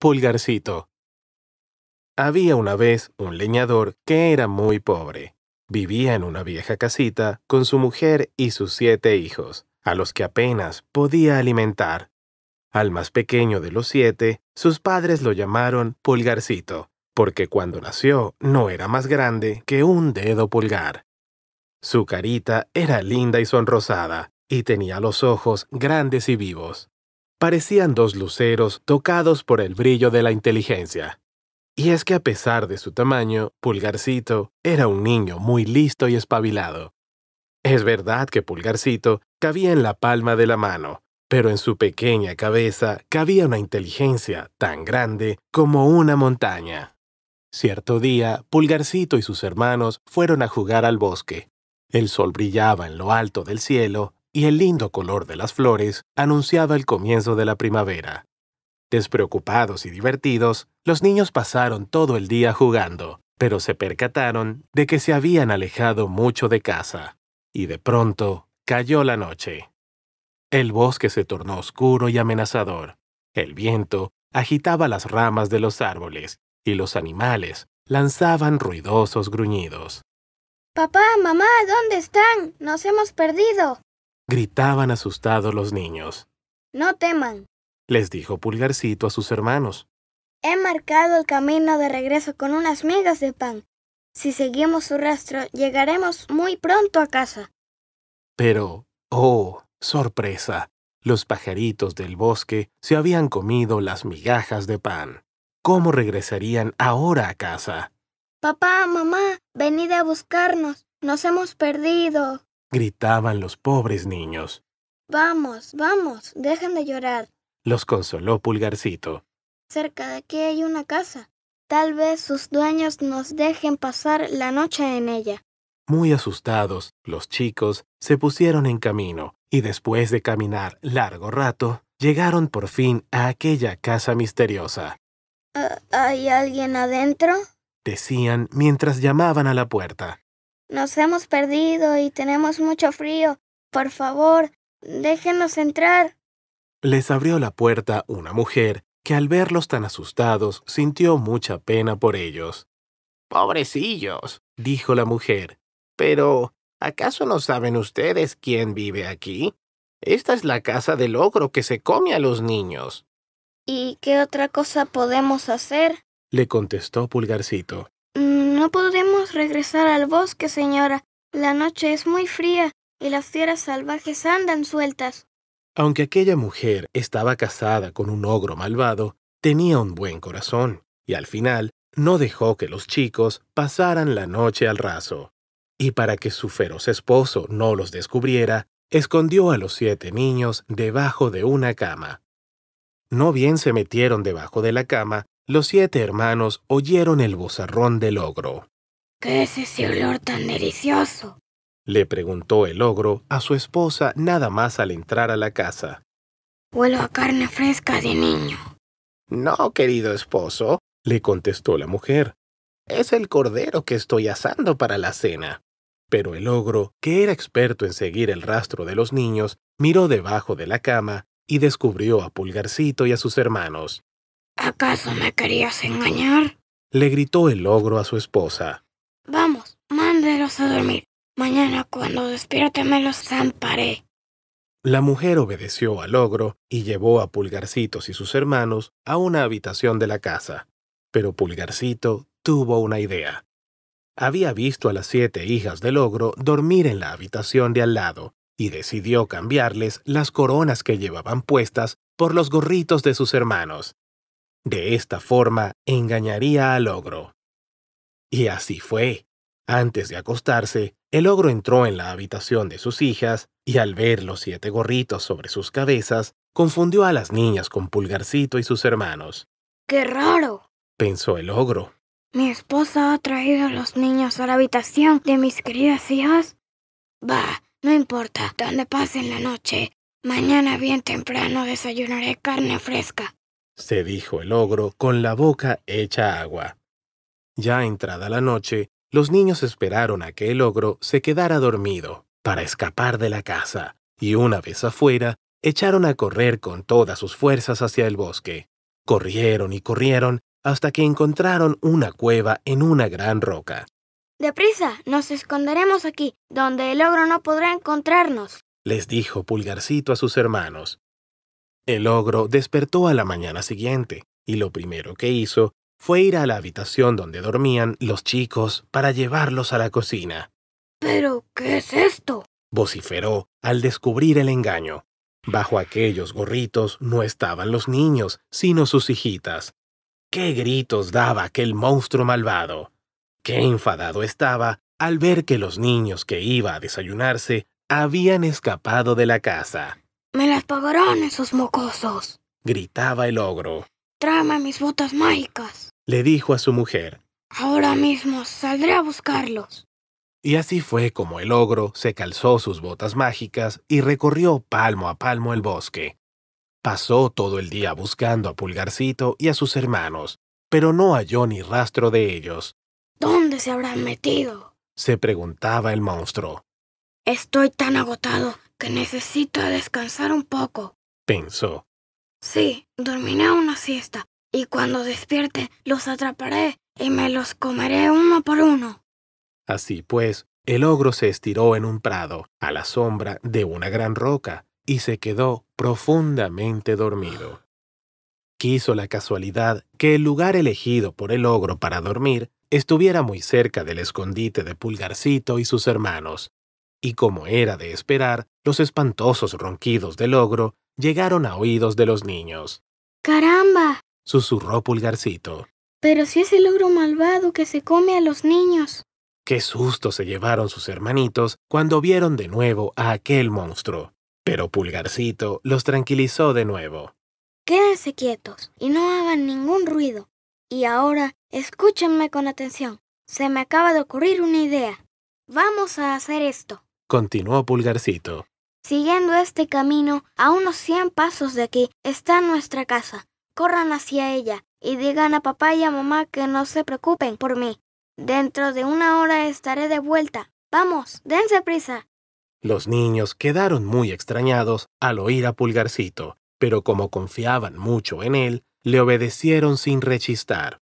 Pulgarcito. Había una vez un leñador que era muy pobre. Vivía en una vieja casita con su mujer y sus siete hijos, a los que apenas podía alimentar. Al más pequeño de los siete, sus padres lo llamaron Pulgarcito, porque cuando nació no era más grande que un dedo pulgar. Su carita era linda y sonrosada, y tenía los ojos grandes y vivos parecían dos luceros tocados por el brillo de la inteligencia. Y es que a pesar de su tamaño, Pulgarcito era un niño muy listo y espabilado. Es verdad que Pulgarcito cabía en la palma de la mano, pero en su pequeña cabeza cabía una inteligencia tan grande como una montaña. Cierto día, Pulgarcito y sus hermanos fueron a jugar al bosque. El sol brillaba en lo alto del cielo y el lindo color de las flores anunciaba el comienzo de la primavera. Despreocupados y divertidos, los niños pasaron todo el día jugando, pero se percataron de que se habían alejado mucho de casa, y de pronto cayó la noche. El bosque se tornó oscuro y amenazador. El viento agitaba las ramas de los árboles, y los animales lanzaban ruidosos gruñidos. Papá, mamá, ¿dónde están? Nos hemos perdido gritaban asustados los niños. No teman, les dijo Pulgarcito a sus hermanos. He marcado el camino de regreso con unas migas de pan. Si seguimos su rastro, llegaremos muy pronto a casa. Pero, oh, sorpresa, los pajaritos del bosque se habían comido las migajas de pan. ¿Cómo regresarían ahora a casa? Papá, mamá, venid a buscarnos. Nos hemos perdido gritaban los pobres niños. Vamos, vamos, dejen de llorar, los consoló Pulgarcito. Cerca de aquí hay una casa. Tal vez sus dueños nos dejen pasar la noche en ella. Muy asustados, los chicos se pusieron en camino y después de caminar largo rato, llegaron por fin a aquella casa misteriosa. Ah, ¿Hay alguien adentro? decían mientras llamaban a la puerta. Nos hemos perdido y tenemos mucho frío. Por favor, déjenos entrar. Les abrió la puerta una mujer que al verlos tan asustados sintió mucha pena por ellos. Pobrecillos, dijo la mujer. Pero, ¿acaso no saben ustedes quién vive aquí? Esta es la casa del ogro que se come a los niños. ¿Y qué otra cosa podemos hacer? le contestó Pulgarcito. No podemos regresar al bosque, señora. La noche es muy fría y las fieras salvajes andan sueltas. Aunque aquella mujer estaba casada con un ogro malvado, tenía un buen corazón, y al final no dejó que los chicos pasaran la noche al raso. Y para que su feroz esposo no los descubriera, escondió a los siete niños debajo de una cama. No bien se metieron debajo de la cama, los siete hermanos oyeron el bozarrón del ogro. ¿Qué es ese olor tan delicioso? le preguntó el ogro a su esposa nada más al entrar a la casa. Huelo a carne fresca de niño. No, querido esposo, le contestó la mujer. Es el cordero que estoy asando para la cena. Pero el ogro, que era experto en seguir el rastro de los niños, miró debajo de la cama y descubrió a Pulgarcito y a sus hermanos. ¿Acaso me querías engañar? le gritó el ogro a su esposa. Vamos, mándelos a dormir. Mañana cuando despierte me los zamparé. La mujer obedeció al ogro y llevó a Pulgarcitos y sus hermanos a una habitación de la casa. Pero Pulgarcito tuvo una idea. Había visto a las siete hijas del ogro dormir en la habitación de al lado y decidió cambiarles las coronas que llevaban puestas por los gorritos de sus hermanos. De esta forma engañaría al ogro. Y así fue. Antes de acostarse, el ogro entró en la habitación de sus hijas y al ver los siete gorritos sobre sus cabezas, confundió a las niñas con Pulgarcito y sus hermanos. ¡Qué raro! pensó el ogro. Mi esposa ha traído a los niños a la habitación de mis queridas hijas. Bah, no importa dónde pasen la noche. Mañana bien temprano desayunaré carne fresca se dijo el ogro con la boca hecha agua. Ya entrada la noche, los niños esperaron a que el ogro se quedara dormido para escapar de la casa, y una vez afuera, echaron a correr con todas sus fuerzas hacia el bosque. Corrieron y corrieron hasta que encontraron una cueva en una gran roca. Deprisa, nos esconderemos aquí, donde el ogro no podrá encontrarnos, les dijo Pulgarcito a sus hermanos. El ogro despertó a la mañana siguiente, y lo primero que hizo fue ir a la habitación donde dormían los chicos para llevarlos a la cocina. ¿Pero qué es esto? vociferó al descubrir el engaño. Bajo aquellos gorritos no estaban los niños, sino sus hijitas. ¡Qué gritos daba aquel monstruo malvado! ¡Qué enfadado estaba al ver que los niños que iba a desayunarse habían escapado de la casa! Me las pagarán esos mocosos, gritaba el ogro. Tráeme mis botas mágicas, le dijo a su mujer. Ahora mismo saldré a buscarlos. Y así fue como el ogro se calzó sus botas mágicas y recorrió palmo a palmo el bosque. Pasó todo el día buscando a Pulgarcito y a sus hermanos, pero no halló ni rastro de ellos. ¿Dónde se habrán metido? se preguntaba el monstruo. Estoy tan agotado que necesito descansar un poco, pensó. Sí, dormiré una siesta, y cuando despierte los atraparé y me los comeré uno por uno. Así pues, el ogro se estiró en un prado, a la sombra de una gran roca, y se quedó profundamente dormido. Quiso la casualidad que el lugar elegido por el ogro para dormir estuviera muy cerca del escondite de Pulgarcito y sus hermanos, y como era de esperar, los espantosos ronquidos del ogro llegaron a oídos de los niños. ¡Caramba! susurró Pulgarcito. Pero si es el ogro malvado que se come a los niños. Qué susto se llevaron sus hermanitos cuando vieron de nuevo a aquel monstruo. Pero Pulgarcito los tranquilizó de nuevo. Quédense quietos y no hagan ningún ruido. Y ahora escúchenme con atención. Se me acaba de ocurrir una idea. Vamos a hacer esto continuó Pulgarcito. Siguiendo este camino, a unos cien pasos de aquí, está nuestra casa. Corran hacia ella y digan a papá y a mamá que no se preocupen por mí. Dentro de una hora estaré de vuelta. Vamos, dense prisa. Los niños quedaron muy extrañados al oír a Pulgarcito, pero como confiaban mucho en él, le obedecieron sin rechistar.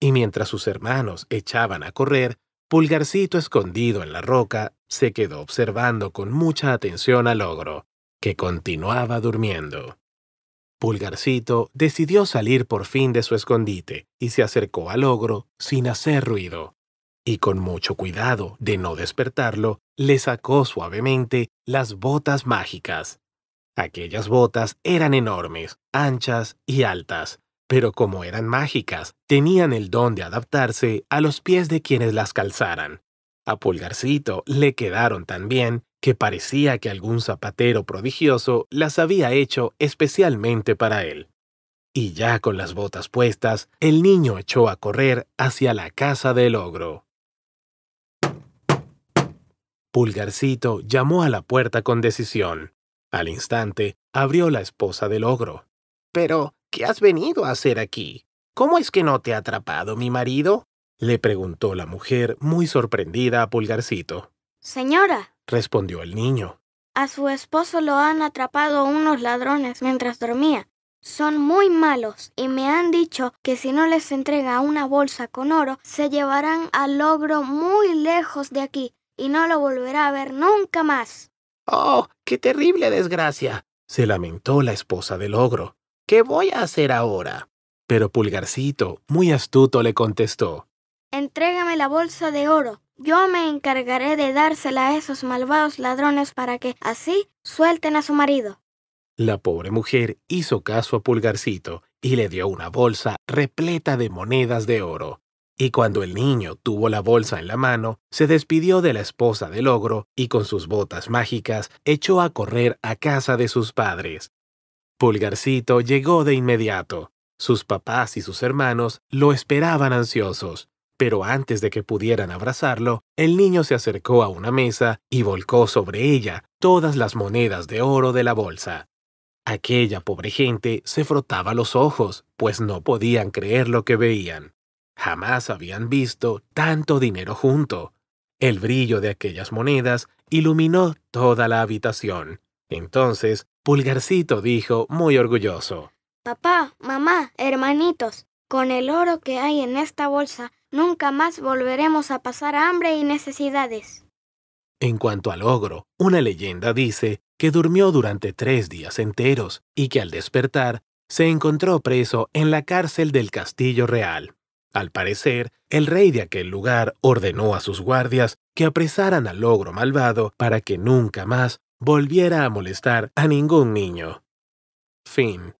Y mientras sus hermanos echaban a correr, Pulgarcito escondido en la roca se quedó observando con mucha atención al ogro, que continuaba durmiendo. Pulgarcito decidió salir por fin de su escondite y se acercó al ogro sin hacer ruido. Y con mucho cuidado de no despertarlo, le sacó suavemente las botas mágicas. Aquellas botas eran enormes, anchas y altas, pero como eran mágicas, tenían el don de adaptarse a los pies de quienes las calzaran. A Pulgarcito le quedaron tan bien que parecía que algún zapatero prodigioso las había hecho especialmente para él. Y ya con las botas puestas, el niño echó a correr hacia la casa del ogro. Pulgarcito llamó a la puerta con decisión. Al instante, abrió la esposa del ogro. Pero, ¿Qué has venido a hacer aquí? ¿Cómo es que no te ha atrapado mi marido? le preguntó la mujer, muy sorprendida a Pulgarcito. Señora, respondió el niño. A su esposo lo han atrapado unos ladrones mientras dormía. Son muy malos y me han dicho que si no les entrega una bolsa con oro, se llevarán al ogro muy lejos de aquí y no lo volverá a ver nunca más. ¡Oh, qué terrible desgracia! se lamentó la esposa del ogro. ¿Qué voy a hacer ahora? Pero Pulgarcito, muy astuto, le contestó. Entrégame la bolsa de oro. Yo me encargaré de dársela a esos malvados ladrones para que así suelten a su marido. La pobre mujer hizo caso a Pulgarcito y le dio una bolsa repleta de monedas de oro. Y cuando el niño tuvo la bolsa en la mano, se despidió de la esposa del ogro y con sus botas mágicas echó a correr a casa de sus padres. Pulgarcito llegó de inmediato. Sus papás y sus hermanos lo esperaban ansiosos, pero antes de que pudieran abrazarlo, el niño se acercó a una mesa y volcó sobre ella todas las monedas de oro de la bolsa. Aquella pobre gente se frotaba los ojos, pues no podían creer lo que veían. Jamás habían visto tanto dinero junto. El brillo de aquellas monedas iluminó toda la habitación. Entonces, Pulgarcito dijo, muy orgulloso. Papá, mamá, hermanitos, con el oro que hay en esta bolsa, nunca más volveremos a pasar hambre y necesidades. En cuanto al ogro, una leyenda dice que durmió durante tres días enteros y que al despertar se encontró preso en la cárcel del Castillo Real. Al parecer, el rey de aquel lugar ordenó a sus guardias que apresaran al ogro malvado para que nunca más volviera a molestar a ningún niño. Fin.